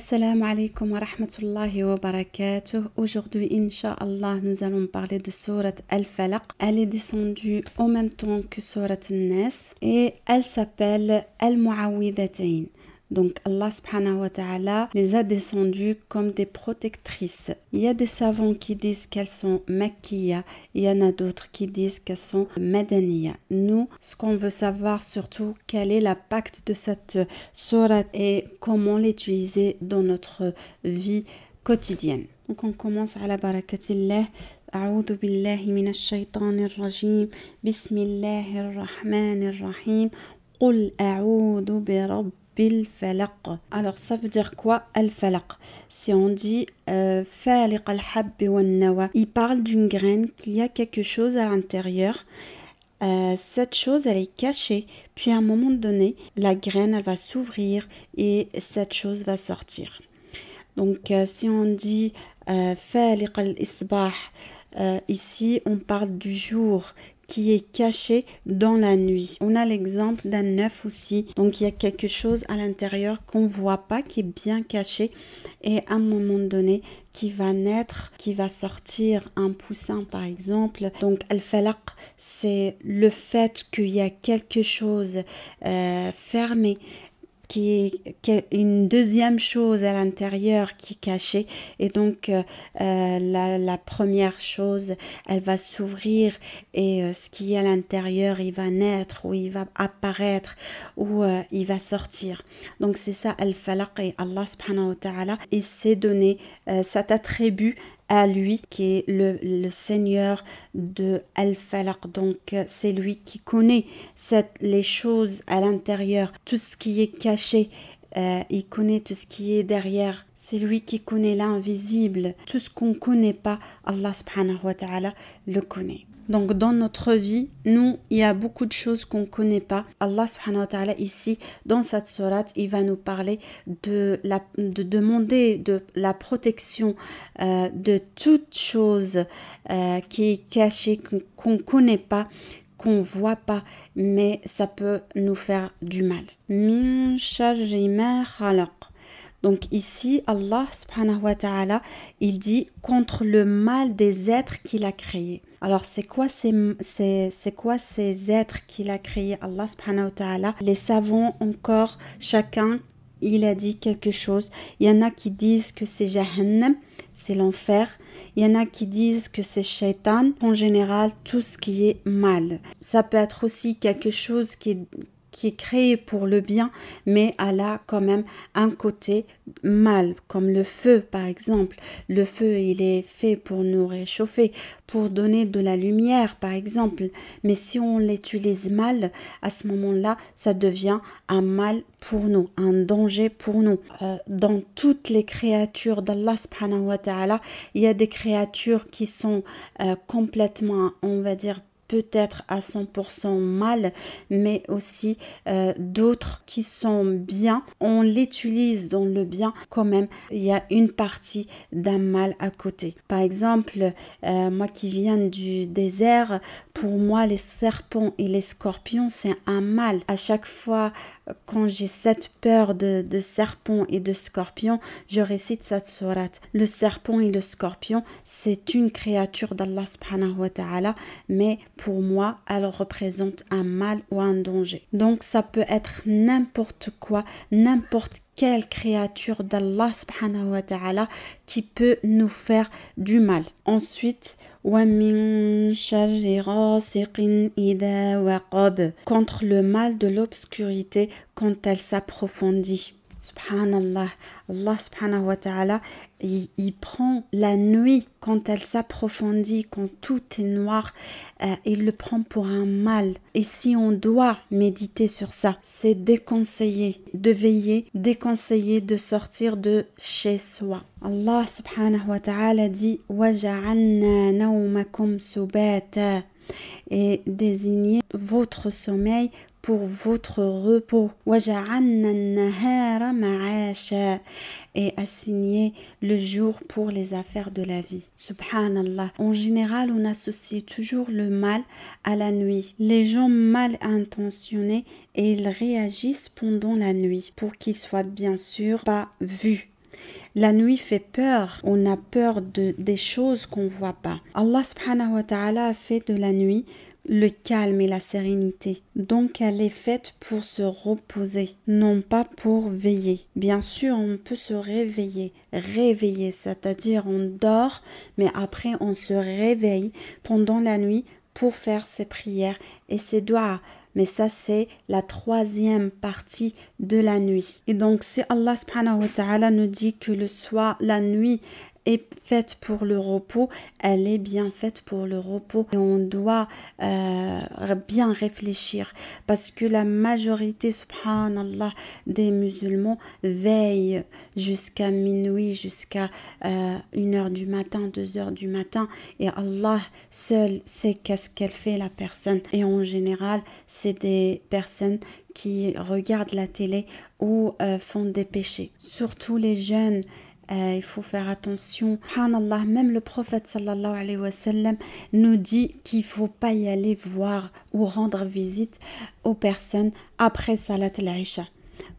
Assalamu alaikum wa rahmatullahi wa barakatuh. Aujourd'hui, Inch'Allah, nous allons parler de Surat Al-Falaq. Elle est descendue en même temps que Surat Al-Nas et elle s'appelle Al-Mu'awwidatayn. Donc Allah subhanahu wa ta'ala les a descendues comme des protectrices. Il y a des savants qui disent qu'elles sont maquillées il y en a d'autres qui disent qu'elles sont madaniyah. Nous, ce qu'on veut savoir surtout, quel est l'impact de cette euh, sourate et comment l'utiliser dans notre vie quotidienne. Donc on commence à la barakatillah. أعوذ billahi minash الشيطان rajim بسم الله الرحمن الرحيم قل bil Alors ça veut dire quoi al falak Si on dit al euh, il parle d'une graine qu'il a quelque chose à l'intérieur. Euh, cette chose elle est cachée puis à un moment donné la graine elle va s'ouvrir et cette chose va sortir donc euh, si on dit al isbah euh, ici, on parle du jour qui est caché dans la nuit. On a l'exemple d'un œuf aussi. Donc il y a quelque chose à l'intérieur qu'on voit pas, qui est bien caché et à un moment donné qui va naître, qui va sortir un poussin par exemple. Donc al-falaq, c'est le fait qu'il y a quelque chose euh, fermé qui, est une deuxième chose à l'intérieur qui est cachée et donc euh, euh, la, première chose elle va s'ouvrir et euh, ce qui est à l'intérieur il va naître ou il va apparaître ou il va sortir donc c'est ça al falaq et Allah subhanahu wa ta'ala il s'est donné cet attribut à lui qui est le, Seigneur de Al-Falaq. Donc c'est lui qui connaît les choses à l'intérieur, tout ce qui est caché. Euh, il connaît tout ce qui est derrière. C'est lui qui connaît l'invisible. Tout ce qu'on ne connaît pas, Allah le connaît. Donc dans notre vie, nous, il y a beaucoup de choses qu'on ne connaît pas. Allah subhanahu wa ta'ala ici, dans cette sourate, il va nous parler de, de demander de la protection euh, de toutes choses euh, qui est cachée, qu'on ne connaît pas, qu'on voit pas, mais ça peut nous faire du mal. Min donc ici, Allah subhanahu wa ta'ala, il dit contre le mal des êtres qu'il a créés. Alors c'est quoi ces, c'est quoi ces êtres qu'il a créés Allah subhanahu wa ta'ala Les savons encore, chacun, il a dit quelque chose. Il y en a qui disent que c'est Jahannam, c'est l'enfer. Il y en a qui disent que c'est shaitan, en général tout ce qui est mal. Ça peut être aussi quelque chose qui est, qui est créé pour le bien, mais elle a quand même un côté mal, comme le feu par exemple. Le feu, il est fait pour nous réchauffer, pour donner de la lumière par exemple. Mais si on l'utilise mal, à ce moment-là, ça devient un mal pour nous, un danger pour nous. Euh, dans toutes les créatures d'Allah subhanahu wa ta'ala, il y a des créatures qui sont euh, complètement, on va dire, peut-être à 100% mal, mais aussi euh, d'autres qui sont bien. On l'utilise dans le bien quand même. Il y a une partie d'un mal à côté. Par exemple, euh, moi qui viens du désert, pour moi les serpents et les scorpions, c'est un mal. À chaque fois quand j'ai cette peur de, de serpent et de scorpion, je récite cette sourate. Le serpent et le scorpion, c'est une créature d'Allah subhanahu wa ta'ala, mais pour moi, elle représente un mal ou un danger. Donc ça peut être n'importe quoi, n'importe quelle créature d'Allah subhanahu wa ta'ala qui peut nous faire du mal. Ensuite, contre le mal de l'obscurité quand elle s'approfondit. Subhanallah, Allah subhanahu wa ta'ala, il, prend la nuit quand elle s'approfondit, quand tout est noir, euh, il le prend pour un mal. Et si on doit méditer sur ça, c'est déconseiller de veiller, déconseiller de sortir de chez soi. Allah subhanahu wa ta'ala dit Waja'anna et désigner votre sommeil pour votre repos. Et assigner le jour pour les affaires de la vie. Subhanallah. En général, on associe toujours le mal à la nuit. Les gens mal intentionnés, ils réagissent pendant la nuit pour qu'ils soient bien sûr pas vus. La nuit fait peur. On a peur de, des choses qu'on voit pas. Allah subhanahu wa ta'ala a fait de la nuit le calme et la sérénité. Donc elle est faite pour se reposer, non pas pour veiller. Bien sûr, on peut se réveiller, réveiller, c'est-à-dire on dort, mais après on se réveille pendant la nuit pour faire ses prières et ses doigts. Mais ça, c'est la troisième partie de la nuit. Et donc, si Allah subhanahu nous dit que le soir, la nuit, est faite pour le repos, elle est bien faite pour le repos. Et on doit euh, bien réfléchir parce que la majorité, subhanallah, des musulmans veillent jusqu'à minuit, jusqu'à euh, une heure du matin, deux heures du matin. Et Allah seul sait qu'est-ce qu'elle fait la personne. Et en général, c'est des personnes qui regardent la télé ou euh, font des péchés. Surtout les jeunes euh, il faut faire attention. même le prophète sallallahu alayhi wa nous dit qu'il ne faut pas y aller voir ou rendre visite aux personnes après Salat al-Isha.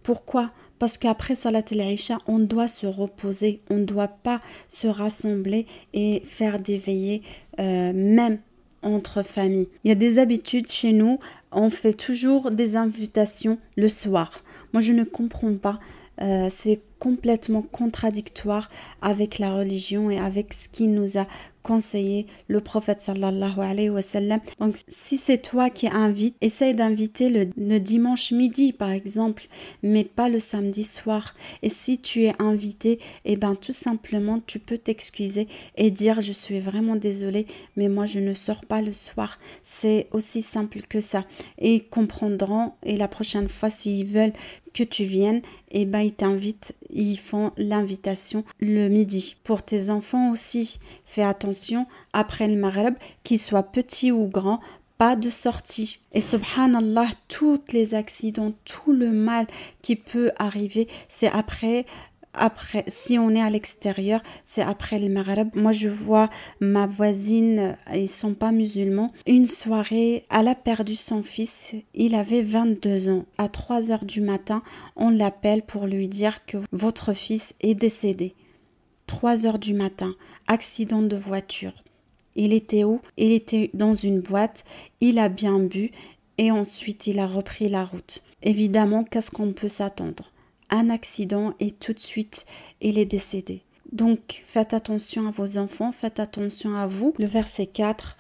Pourquoi parce qu'après Salat al-Isha, on doit se reposer, on ne doit pas se rassembler et faire des veillées, euh, même entre familles. Il y a des habitudes chez nous, on fait toujours des invitations le soir. Moi, je ne comprends pas. Euh, c'est complètement contradictoire avec la religion et avec ce qui nous a conseillé le prophète sallallahu alayhi wa sallam. Donc si c'est toi qui invites, essaye d'inviter le, dimanche midi par exemple, mais pas le samedi soir. Et si tu es invité, eh ben tout simplement tu peux t'excuser et dire je suis vraiment désolé, mais moi je ne sors pas le soir. C'est aussi simple que ça. Et ils comprendront et la prochaine fois s'ils veulent que tu viennes, eh ben ils t'invitent ils font l'invitation le midi. Pour tes enfants aussi, fais attention après le Maghreb, qu'ils soient petits ou grands, pas de sortie. Et subhanallah, tous les accidents, tout le mal qui peut arriver, c'est après après, si on est à l'extérieur, c'est après les Maghreb. Moi, je vois ma voisine, ils sont pas musulmans. Une soirée, elle a perdu son fils. Il avait 22 ans. À 3 heures du matin, on l'appelle pour lui dire que votre fils est décédé. 3 heures du matin, accident de voiture. Il était où Il était dans une boîte. Il a bien bu et ensuite il a repris la route. Évidemment, qu'est-ce qu'on peut s'attendre un accident et tout de suite il est décédé. Donc faites attention à vos enfants, faites attention à vous. Le verset 4,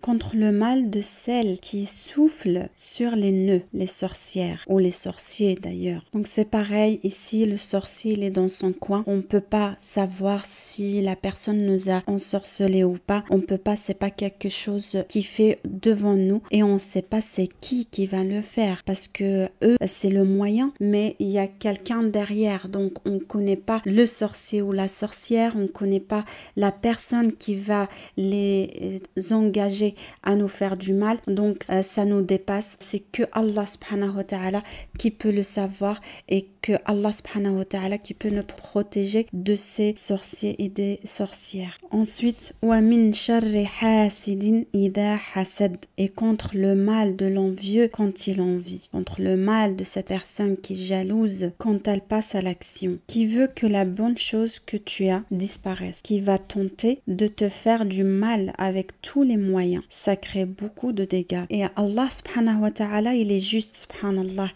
contre le mal de celles qui souffle sur les nœuds, les sorcières ou les sorciers d'ailleurs. Donc c'est pareil ici, le sorcier il est dans son coin, on peut pas savoir si la personne nous a ensorcelé ou pas, on peut pas, c'est pas quelque chose qui fait devant nous et on sait pas c'est qui qui va le faire parce que eux c'est le moyen mais il y a quelqu'un derrière donc on connaît pas le sorcier ou la sorcière, on connaît pas la personne qui va les euh, engager à nous faire du mal. Donc euh, ça nous dépasse. C'est que Allah subhanahu wa ta'ala qui peut le savoir et que Allah subhanahu wa ta'ala qui peut nous protéger de ces sorciers et des sorcières. Ensuite, et contre le mal de l'envieux quand il vit contre le mal de cette personne qui est jalouse quand elle passe à l'action, qui veut que la bonne chose que tu as disparaisse, qui va tenter de de te faire du mal avec tous les moyens. Ça crée beaucoup de dégâts. Et Allah subhanahu wa ta'ala, il est juste, subhanallah.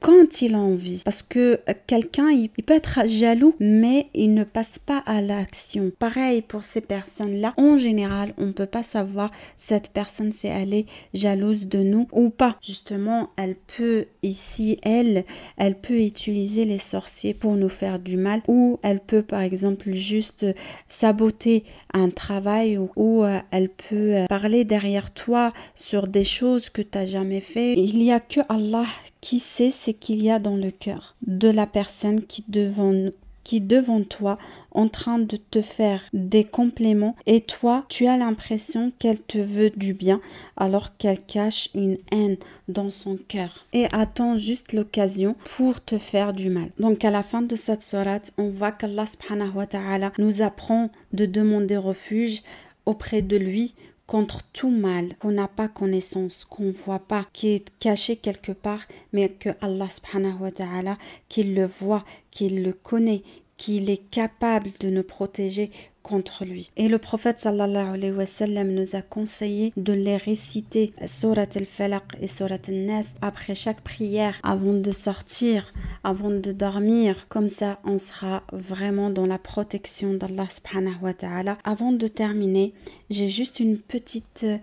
Quand il a envie. Parce que euh, quelqu'un, il peut être jaloux, mais il ne passe pas à l'action. Pareil pour ces personnes-là. En général, on ne peut pas savoir cette personne elle est jalouse de nous ou pas. Justement, elle peut ici, elle, elle peut utiliser les sorciers pour nous faire du mal ou elle peut par exemple juste saboter un travail ou euh, elle peut euh, parler derrière toi sur des choses que tu n'as jamais fait. Il n'y a que Allah qui sait ce qu'il y a dans le cœur de la personne qui devant nous qui devant toi en train de te faire des compléments et toi tu as l'impression qu'elle te veut du bien alors qu'elle cache une haine dans son cœur et attend juste l'occasion pour te faire du mal. Donc à la fin de cette sourate, on voit qu'Allah subhanahu wa ta'ala nous apprend de demander refuge auprès de lui contre tout mal qu'on n'a pas connaissance, qu'on ne voit pas, qui est caché quelque part, mais que Allah subhanahu wa ta'ala, qu'il le voit, qu'il le connaît, qu'il est capable de nous protéger contre lui. Et le prophète sallallahu alayhi wa sallam nous a conseillé de les réciter surat al-falaq et surat al-nas après chaque prière avant de sortir, avant de dormir. Comme ça, on sera vraiment dans la protection d'Allah subhanahu wa ta'ala. Avant de terminer, j'ai juste une petite euh,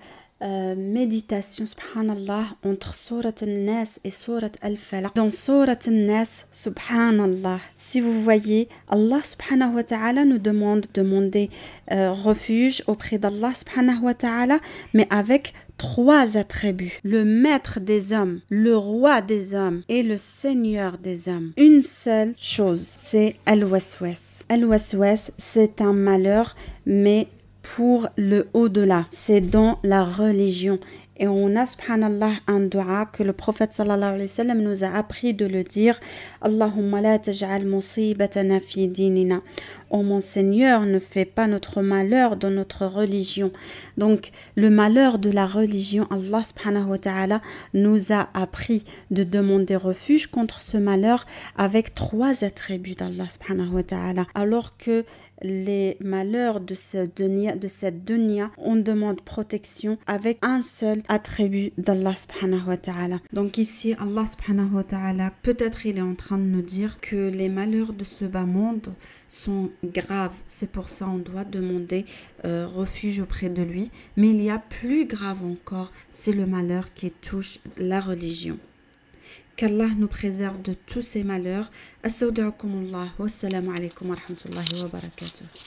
euh, méditation, subhanallah, entre Surat al-Nas et Surat al-Falaq. Dans Surat al-Nas, subhanallah, si vous voyez, Allah subhanahu wa ta'ala nous demande de demander euh, refuge auprès d'Allah subhanahu wa ta'ala, mais avec trois attributs. Le maître des hommes, le roi des hommes et le seigneur des hommes. Une seule chose, c'est Al-Waswas. Al-Waswas, c'est un malheur, mais pour le au-delà. C'est dans la religion. Et on a, subhanallah, un dua que le prophète sallallahu alayhi wa sallam nous a appris de le dire. Allahumma la taj'al musibatana fi dinina. Oh mon Seigneur, ne fais pas notre malheur dans notre religion. Donc, le malheur de la religion, Allah subhanahu wa ta'ala nous a appris de demander refuge contre ce malheur avec trois attributs d'Allah subhanahu wa ta'ala. Alors que les malheurs de, ce de cette dunya, on demande protection avec un seul attribut d'Allah subhanahu wa ta'ala. Donc ici, Allah subhanahu wa ta'ala, peut-être il est en train de nous dire que les malheurs de ce bas monde sont graves. C'est pour ça on doit demander euh, refuge auprès de lui. Mais il y a plus grave encore, c'est le malheur qui touche la religion. كالله نبخزاغ دو تو سي مالور استودعكم الله والسلام عليكم ورحمة الله وبركاته